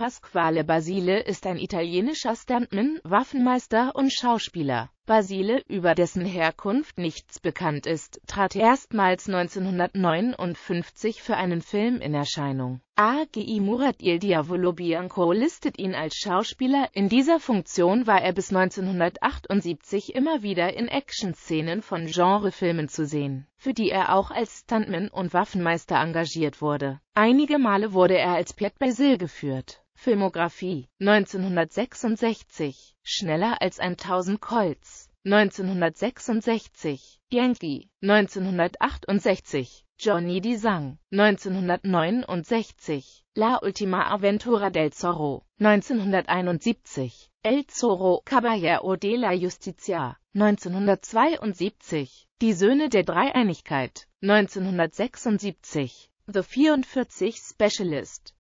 Pasquale Basile ist ein italienischer Stuntman, Waffenmeister und Schauspieler. Basile, über dessen Herkunft nichts bekannt ist, trat erstmals 1959 für einen Film in Erscheinung. AGI Murat Il Diavolo Bianco listet ihn als Schauspieler. In dieser Funktion war er bis 1978 immer wieder in Action-Szenen von Genrefilmen zu sehen, für die er auch als Stuntman und Waffenmeister engagiert wurde. Einige Male wurde er als Piet Basile geführt. Filmografie 1966 Schneller als 1000 Colts 1966 Yankee 1968 Johnny die Sang 1969 La Ultima Aventura del Zorro 1971 El Zorro Caballero de la Justicia 1972 Die Söhne der Dreieinigkeit 1976 The 44 Specialist